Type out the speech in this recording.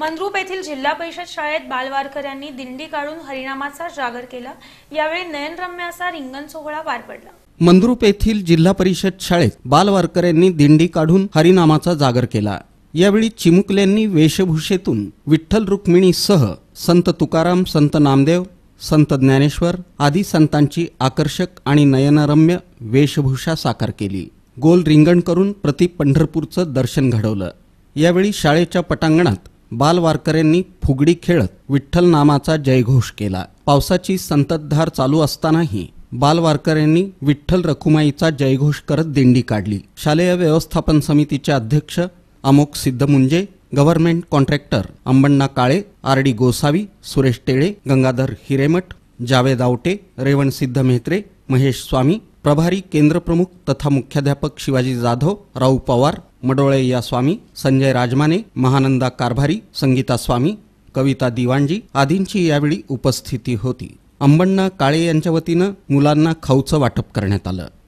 मंद्रुप येथील जिल्हा परिषद शाळेत बालवारकऱ्यांनी दिंडी काढून हरिनामाचा जागर केला यावेळी नयनरम्य असा रिंगण सोहळा पार पडला मंद्रुप येथील जिल्हा परिषद शाळेत बालवारकऱ्यांनी दिंडी काढून हरिनामाचा जागर केला यावेळी चिमुकल्यांनी वेशभूषेतून विठ्ठल रुक्मिणीसह संत तुकाराम संत नामदेव संत ज्ञानेश्वर आदी संतांची आकर्षक आणि नयनरम्य वेशभूषा साकार केली गोल रिंगण करून प्रति पंढरपूरचं दर्शन घडवलं यावेळी शाळेच्या पटांगणात बालवारकऱ्यांनी फुगडी खेळत विठ्ठल नामाचा जयघोष केला पावसाची संततधार चालू असतानाही बालवारकऱ्यांनी विठ्ठल रखुमाईचा जयघोष करत दिंडी काढली शालेय व्यवस्थापन समितीचे अध्यक्ष Amok Siddhamunje government contractor Ambanna Kale R D Gosavi Suresh Tele Gangadhar Hiremath Javed Awate Revan Siddha Mehatre Mahesh स्वामी प्रभारी केंद्रप्रमुख तथा मुख्याध्यापक शिवाजी जाधव राऊ पवार मडोळे या स्वामी संजय राजमाने महानंदा कारभारी संगीता स्वामी कविता दिवाणजी आदींची यावेळी उपस्थिती होती अंबण्णा काळे यांच्या वतीनं मुलांना खाऊचं वाटप करण्यात आलं